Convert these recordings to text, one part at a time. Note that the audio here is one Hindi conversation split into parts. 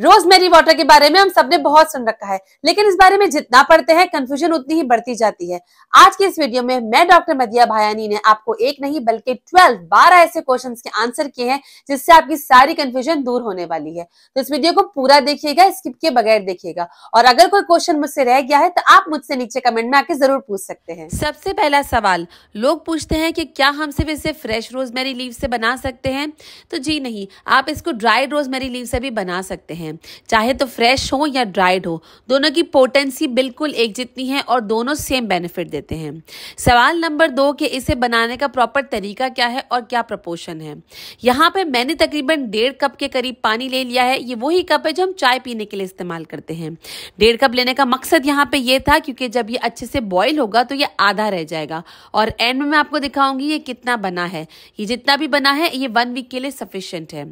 रोजमेरी वाटर के बारे में हम सबने बहुत सुन रखा है लेकिन इस बारे में जितना पढ़ते हैं कंफ्यूजन उतनी ही बढ़ती जाती है आज के इस वीडियो में मैं डॉक्टर मदिया भायानी ने आपको एक नहीं बल्कि ट्वेल्व बारह ऐसे क्वेश्चन के आंसर किए हैं जिससे आपकी सारी कंफ्यूजन दूर होने वाली है तो इस वीडियो को पूरा देखिएगा स्किप के बगैर देखिएगा और अगर कोई क्वेश्चन मुझसे रह गया है तो आप मुझसे नीचे कमेंट में आके जरूर पूछ सकते हैं सबसे पहला सवाल लोग पूछते हैं कि क्या हम सिर्फ इसे फ्रेश रोजमेरी लीव से बना सकते हैं तो जी नहीं आप इसको ड्राई रोजमेरी लीव से भी बना सकते हैं हैं चाहे तो फ्रेश हो या ड्राइड हो दोनों की पोटेंसी बिल्कुल एक जितनी है और दोनों सेम बेनिफिट देते हैं सवाल नंबर दो कि इसे बनाने का प्रॉपर तरीका क्या है और क्या प्रपोशन है यहाँ पर मैंने तकरीबन डेढ़ कप के करीब पानी ले लिया है ये वही कप है जो हम चाय पीने के लिए इस्तेमाल करते हैं डेढ़ कप लेने का मकसद यहाँ पे ये था क्योंकि जब ये अच्छे से बॉयल होगा तो ये आधा रह जाएगा और एंड में मैं आपको दिखाऊंगी ये कितना बना है ये जितना भी बना है ये वन वीक के लिए सफिशियंट है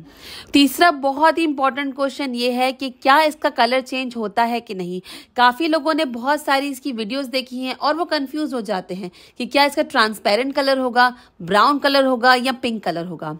तीसरा बहुत ही इंपॉर्टेंट क्वेश्चन ये ये है कि क्या इसका कलर चेंज होता है कि नहीं काफ़ी लोगों ने बहुत सारी इसकी वीडियोस देखी हैं और वो कंफ्यूज हो जाते हैं कि क्या इसका ट्रांसपेरेंट कलर होगा ब्राउन कलर होगा या पिंक कलर होगा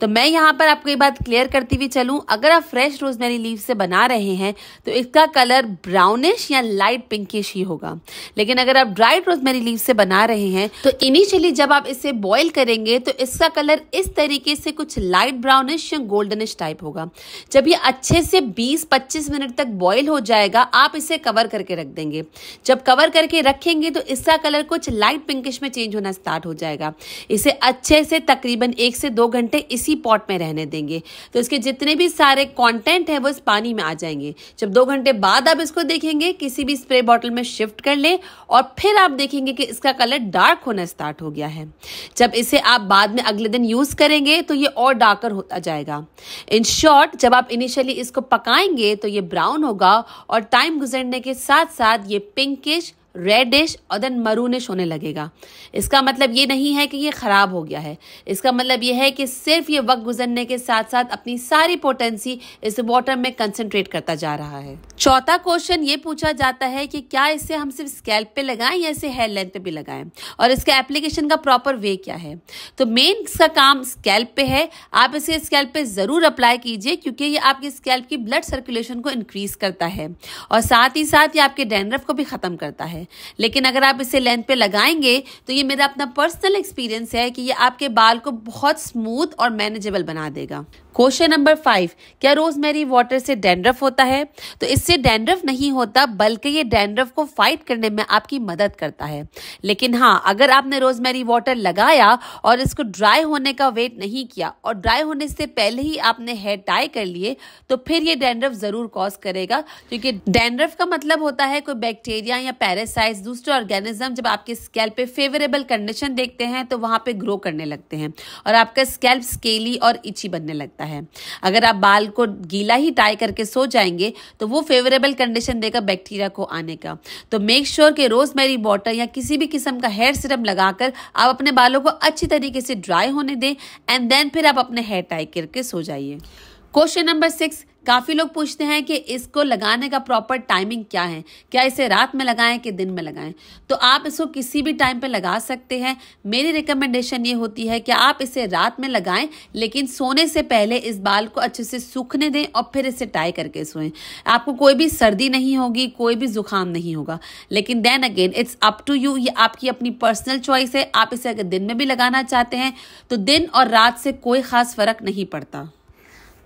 तो मैं यहाँ पर आपको ये बात क्लियर करती हुई चलूँ अगर आप फ्रेश रोजमेरी लीव से बना रहे हैं तो इसका कलर ब्राउनिश या लाइट पिंकिश ही होगा लेकिन अगर आप ड्राइड रोजमेरी लीव से बना रहे हैं तो इनिशियली जब आप इसे बॉयल करेंगे तो इसका कलर इस तरीके से कुछ लाइट ब्राउनिश या गोल्डनिश टाइप होगा जब ये अच्छे से 20-25 मिनट तक बॉईल हो जाएगा आप इसे कवर करके रख देंगे जब कवर करके रखेंगे तो इसका कलर कुछ लाइट पिंकिश में चेंज होना स्टार्ट हो जाएगा इसे अच्छे से तकरीबन एक से दो घंटे इसी पॉट में रहने देंगे तो इसके जितने भी सारे कॉन्टेंट है वो इस पानी में आ जाएंगे जब दो घंटे बाद आप इसको देखेंगे किसी भी स्प्रे बॉटल में शिफ्ट कर ले और फिर आप देखेंगे कि इसका कलर डार्क होना स्टार्ट हो गया है जब इसे आप बाद में अगले दिन यूज़ करेंगे तो ये और डार्कर होता जाएगा इन शॉर्ट जब आप इनिशियली इसको पक पकाएंगे तो ये ब्राउन होगा और टाइम गुजरने के साथ साथ ये पिंकिश रेडिश और देन मरूनिश होने लगेगा इसका मतलब ये नहीं है कि ये ख़राब हो गया है इसका मतलब ये है कि सिर्फ ये वक्त गुजरने के साथ साथ अपनी सारी पोटेंसी इस वाटर में कंसनट्रेट करता जा रहा है चौथा क्वेश्चन ये पूछा जाता है कि क्या इसे हम सिर्फ स्कैल्प पे लगाएं या इसे हेयर लेंथ पे भी लगाएं और इसका एप्लीकेशन का प्रॉपर वे क्या है तो मेन इसका काम स्कैल्प पे है आप इसे स्कैल्प पे ज़रूर अप्लाई कीजिए क्योंकि ये आपके स्कैल्प की ब्लड सर्कुलेशन को इंक्रीज़ करता है और साथ ही साथ ये आपके डैंड्रफ को भी ख़त्म करता है है लेकिन अगर आप इसे लेंथ पे लगाएंगे तो ये मेरा अपना पर्सनल एक्सपीरियंस है कि ये आपके बाल को बहुत स्मूथ और मैनेजेबल बना देगा क्वेश्चन नंबर फाइव क्या रोजमेरी वाटर से डैंड्रफ होता है तो इससे डैंड्रफ नहीं होता बल्कि ये डैंड्रफ को फाइट करने में आपकी मदद करता है लेकिन हाँ अगर आपने रोजमेरी वाटर लगाया और इसको ड्राई होने का वेट नहीं किया और ड्राई होने से पहले ही आपने हेयर टाई कर लिए तो फिर ये डैंड्रफ ज़रूर कॉज करेगा क्योंकि डैंड्रफ का मतलब होता है कोई बैक्टीरिया या पैरासाइट दूसरे ऑर्गेनिज्म जब आपके स्केल पे फेवरेबल कंडीशन देखते हैं तो वहाँ पे ग्रो करने लगते हैं और आपका स्कैल्प स्केली और इची बनने लगता है जाता है अगर आप बाल को गीला ही टाई करके सो जाएंगे तो वो फेवरेबल कंडीशन देगा बैक्टीरिया को आने का तो make sure sure rose rosemary water या किसी भी किस्म का हेयर सिरम लगाकर आप अपने बालों को अच्छी तरीके से ड्राई होने दें एंड देन फिर आप अपने हेयर टाई करके सो जाइए क्वेश्चन नंबर सिक्स काफ़ी लोग पूछते हैं कि इसको लगाने का प्रॉपर टाइमिंग क्या है क्या इसे रात में लगाएं कि दिन में लगाएं तो आप इसको किसी भी टाइम पे लगा सकते हैं मेरी रिकमेंडेशन ये होती है कि आप इसे रात में लगाएं लेकिन सोने से पहले इस बाल को अच्छे से सूखने दें और फिर इसे टाई करके सोएं आपको कोई भी सर्दी नहीं होगी कोई भी जुकाम नहीं होगा लेकिन then again it's up to you ये आपकी अपनी पर्सनल चॉइस है आप इसे अगर दिन में भी लगाना चाहते हैं तो दिन और रात से कोई खास फर्क नहीं पड़ता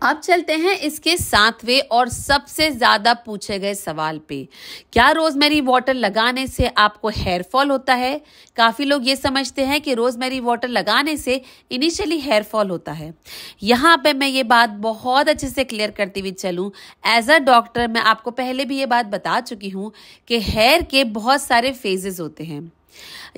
अब चलते हैं इसके सातवें और सबसे ज़्यादा पूछे गए सवाल पे क्या रोज़मेरी वाटर लगाने से आपको हेयर फॉल होता है काफ़ी लोग ये समझते हैं कि रोज़मेरी वाटर लगाने से इनिशियली हेयर फॉल होता है यहाँ पे मैं ये बात बहुत अच्छे से क्लियर करती हुई चलूँ एज अ डॉक्टर मैं आपको पहले भी ये बात बता चुकी हूँ कि हेयर के बहुत सारे फेजेज़ होते हैं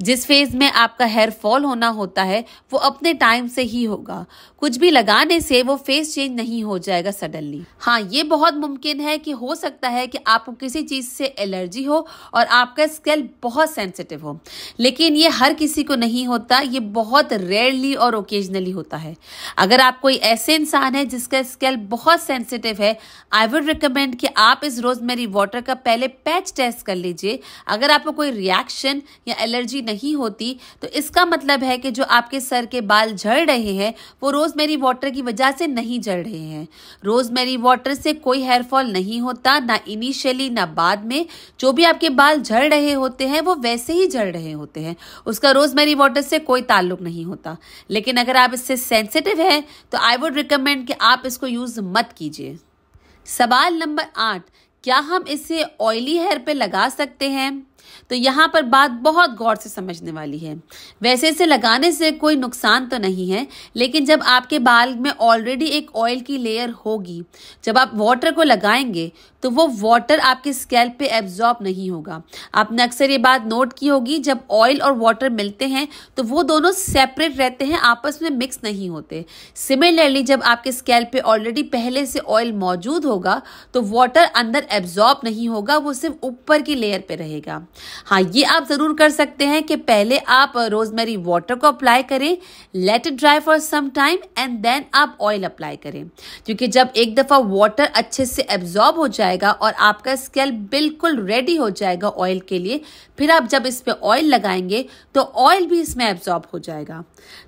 जिस फेज में आपका हेयर फॉल होना होता है वो अपने टाइम से ही होगा कुछ भी लगाने से वो फेस चेंज नहीं हो जाएगा सडनली हाँ ये बहुत मुमकिन है कि हो सकता है कि आपको किसी चीज़ से एलर्जी हो और आपका स्केल बहुत सेंसिटिव हो लेकिन ये हर किसी को नहीं होता ये बहुत रेयरली और ओकेजनली होता है अगर आप कोई ऐसे इंसान है जिसका स्केल बहुत सेंसिटिव है आई वुड रिकमेंड कि आप इस रोजमेरी वाटर का पहले पैच टेस्ट कर लीजिए अगर आपको कोई रिएक्शन या एलर्जी पूरी नहीं होती तो इसका मतलब है कि जो आपके सर के बाल झड़ रहे हैं वो रोज़मेरी वाटर की वजह से नहीं झड़ रहे हैं रोज़मेरी वाटर से कोई हेयर फॉल नहीं होता ना इनिशियली ना बाद में जो भी आपके बाल झड़ रहे होते हैं वो वैसे ही झड़ रहे होते हैं उसका रोज़मेरी वाटर से कोई ताल्लुक नहीं होता लेकिन अगर आप इससे सेंसिटिव हैं तो आई वुड रिकमेंड कि आप इसको यूज़ मत कीजिए सवाल नंबर आठ क्या हम इसे ऑयली हेयर पे लगा सकते हैं तो यहाँ पर बात बहुत गौर से समझने वाली है वैसे इसे लगाने से कोई नुकसान तो नहीं है लेकिन जब आपके बाल में ऑलरेडी एक ऑयल की लेयर होगी जब आप वाटर को लगाएंगे तो वो वाटर आपके स्कैल्प पे एब्जॉर्ब नहीं होगा आपने अक्सर ये बात नोट की होगी जब ऑयल और वाटर मिलते हैं तो वो दोनों सेपरेट रहते हैं आपस में मिक्स नहीं होते सिमिलरली जब आपके स्कैल्प पे ऑलरेडी पहले से ऑयल मौजूद होगा तो वाटर अंदर एब्जॉर्ब नहीं होगा वो सिर्फ ऊपर की लेयर पे रहेगा हाँ ये आप ज़रूर कर सकते हैं कि पहले आप रोजमेरी वाटर को अप्लाई करें let it dry for some time and then आप ऑयल अप्लाई करें क्योंकि जब एक दफ़ा वाटर अच्छे से एब्जॉर्ब हो जाएगा और आपका स्केल बिल्कुल रेडी हो जाएगा ऑयल के लिए फिर आप जब इस पर ऑयल लगाएंगे तो ऑयल भी इसमें एब्जॉर्ब हो जाएगा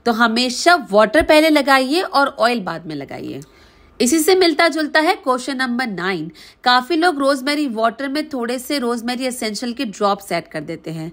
तो हमेशा वाटर पहले लगाइए और ऑयल बाद में लगाइए इसी से मिलता जुलता है क्वेश्चन नंबर नाइन काफी लोग रोजमेरी वाटर में थोड़े से रोजमेरी एसेंशियल के ड्रॉप्स ऐड कर देते हैं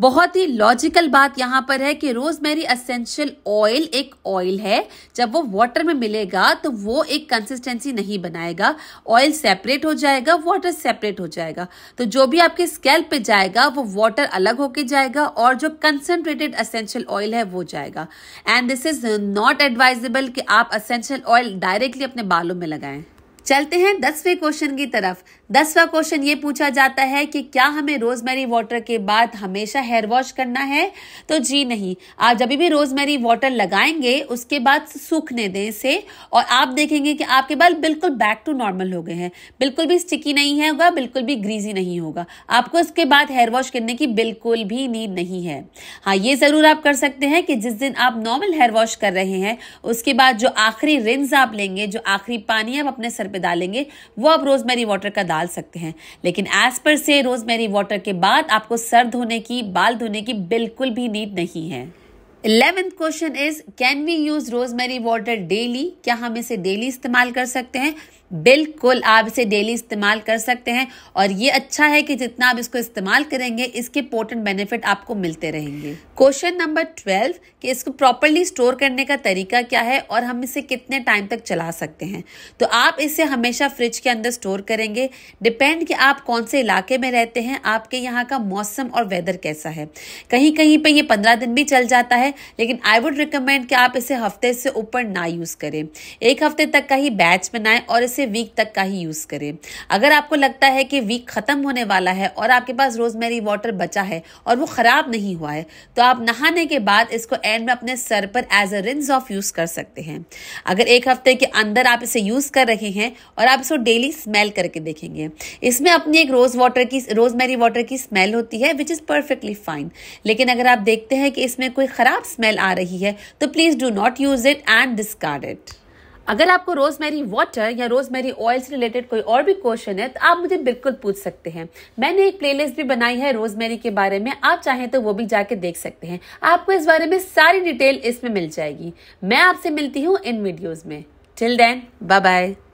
बहुत ही लॉजिकल बात यहाँ पर है कि रोजमेरी असेंशियल ऑयल एक ऑयल है जब वो वाटर में मिलेगा तो वो एक कंसिस्टेंसी नहीं बनाएगा ऑयल सेपरेट हो जाएगा वाटर सेपरेट हो जाएगा तो जो भी आपके स्केल्प पे जाएगा वो वाटर अलग होके जाएगा और जो कंसनट्रेटेड असेंशियल ऑयल है वो जाएगा and this is not advisable कि आप असेंशियल ऑयल डायरेक्टली अपने बालों में लगाएं चलते हैं दसवें क्वेश्चन की तरफ दसवा क्वेश्चन ये पूछा जाता है कि क्या हमें रोजमेरी वाटर के बाद हमेशा हेयर वॉश करना है तो जी नहीं आप जब भी रोजमेरी वाटर लगाएंगे उसके बाद सूखने दें इसे और आप देखेंगे कि आपके बाल बिल्कुल बैक टू नॉर्मल हो गए हैं बिल्कुल भी स्टिकी नहीं है होगा बिल्कुल भी ग्रीजी नहीं होगा आपको उसके बाद हेयर वॉश करने की बिल्कुल भी नीड नहीं है हाँ ये ज़रूर आप कर सकते हैं कि जिस दिन आप नॉर्मल हेयर वॉश कर रहे हैं उसके बाद जो आखिरी रिंस आप लेंगे जो आखिरी पानी आप अपने सर पर डालेंगे वो आप रोजमेरी वाटर का डाल निकाल सकते हैं लेकिन एज पर से रोजमेरी वाटर के बाद आपको सर धोने की बाल धोने की बिल्कुल भी नीड नहीं है eleventh question is can we use rosemary water daily क्या हम इसे डेली इस्तेमाल कर सकते हैं बिल्कुल आप इसे डेली इस्तेमाल कर सकते हैं और ये अच्छा है कि जितना आप इसको इस्तेमाल करेंगे इसके पोर्टेंट बेनिफिट आपको मिलते रहेंगे क्वेश्चन नंबर ट्वेल्व कि इसको प्रॉपरली स्टोर करने का तरीका क्या है और हम इसे कितने टाइम तक चला सकते हैं तो आप इसे हमेशा फ्रिज के अंदर स्टोर करेंगे डिपेंड कि आप कौन से इलाके में रहते हैं आपके यहाँ का मौसम और वेदर कैसा है कहीं कहीं पर यह पंद्रह दिन भी चल जाता है लेकिन आई वुड रिकमेंड कि आप इसे हफ्ते से ऊपर ना यूज़ करें एक हफ्ते तक का ही बैच बनाएं और इसे से वीक तक का ही यूज़ करें अगर आपको लगता है कि वीक ख़त्म होने वाला है और आपके पास रोज़मेरी वाटर बचा है और वो ख़राब नहीं हुआ है तो आप नहाने के बाद इसको एंड में अपने सर पर as a rinse off use कर सकते हैं अगर एक हफ्ते के अंदर आप इसे यूज़ कर रहे हैं और आप इसको डेली स्मेल करके देखेंगे इसमें अपनी एक रोज़ वाटर की रोज़मेरी वाटर की स्मेल होती है विच इज़ परफेक्टली फाइन लेकिन अगर आप देखते हैं कि इसमें कोई ख़राब स्मेल आ रही है तो please do not use it and discard it अगर आपको रोजमेरी वाटर या रोजमेरी ऑयल से रिलेटेड कोई और भी क्वेश्चन है तो आप मुझे बिल्कुल पूछ सकते हैं मैंने एक प्लेलिस्ट भी बनाई है रोजमेरी के बारे में आप चाहें तो वो भी जाके देख सकते हैं आपको इस बारे में सारी डिटेल इसमें मिल जाएगी मैं आपसे मिलती हूँ इन वीडियोज में टिल देन बाय बाय